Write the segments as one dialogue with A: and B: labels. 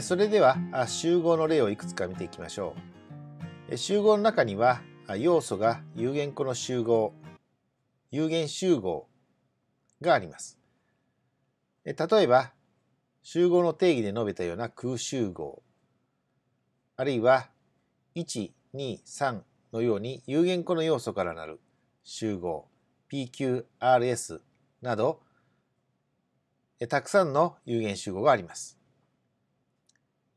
A: それでは集合の例をいくつか見ていきましょう。集合の中には要素が有限個の集合、有限集合があります。例えば集合の定義で述べたような空集合あるいは123のように有限個の要素からなる集合 PQRS などたくさんの有限集合があります。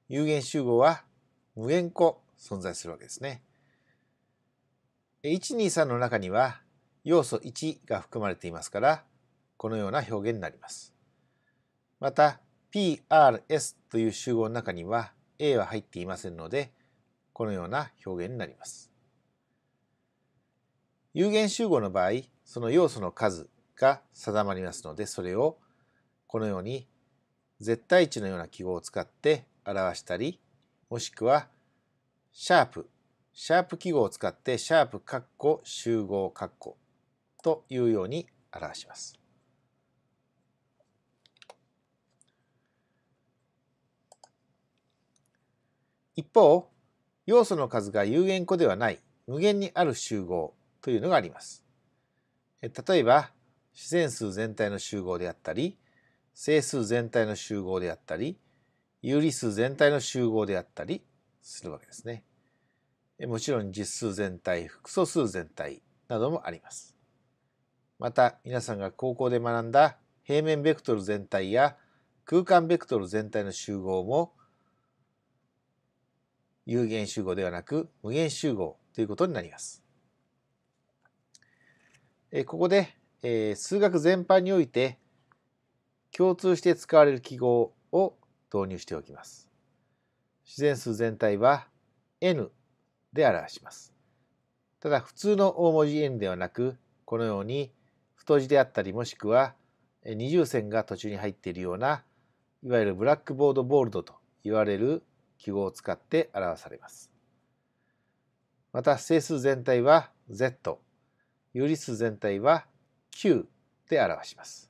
A: 有限集合は無限個存在するわけですね。123の中には要素1が含まれていますからこのような表現になります。また PRS という集合の中には A は入っていませんのでこのような表現になります。有限集合の場合その要素の数が定まりますのでそれをこのように絶対値のような記号を使って表したり、もしくは、シャープ、シャープ記号を使って、シャープカッコ集合カッコというように表します。一方、要素の数が有限個ではない無限にある集合というのがあります。例えば、自然数全体の集合であったり、整数全体の集合であったり、有理数全体の集合であったりするわけですね。もちろん実数全体、複素数全体などもあります。また皆さんが高校で学んだ平面ベクトル全体や空間ベクトル全体の集合も有限集合ではなく無限集合ということになります。ここで数学全般において共通して使われる記号を導入しておきます。自然数全体は n で表します。ただ普通の大文字 n ではなくこのように太字であったりもしくは二重線が途中に入っているようないわゆるブラックボードボールドと言われる記号を使って表されます。また整数全体は z、有理数全体は q で表します。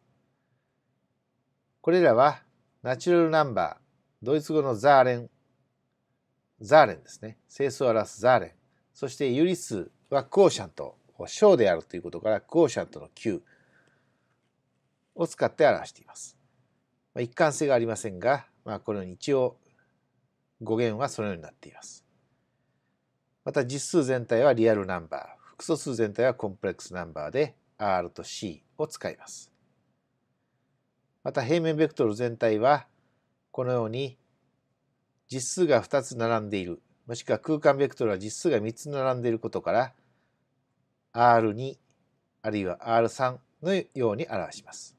A: これらはナチュラルナンバー、ドイツ語のザーレン、ザーレンですね。整数を表すザーレン。そして有理数はクオーシャント、小であるということからクオーシャントの Q を使って表しています。まあ、一貫性がありませんが、まあ、このように一応語源はそのようになっています。また実数全体はリアルナンバー、複素数全体はコンプレックスナンバーで R と C を使います。また平面ベクトル全体はこのように実数が2つ並んでいるもしくは空間ベクトルは実数が3つ並んでいることから R2 あるいは R3 のように表します。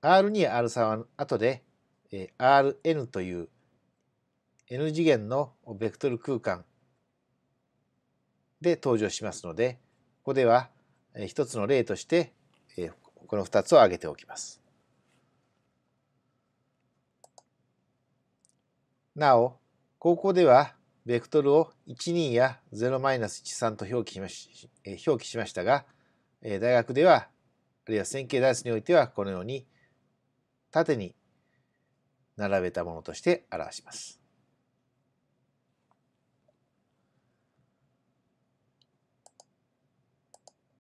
A: R2 や R3 は後で Rn という n 次元のベクトル空間で登場しますのでここでは一つの例としてこの2つを挙げておきます。なお、高校では、ベクトルを12や0-13と表記しまし表記しましたが、大学では、あるいは線形代数においては、このように縦に並べたものとして表します。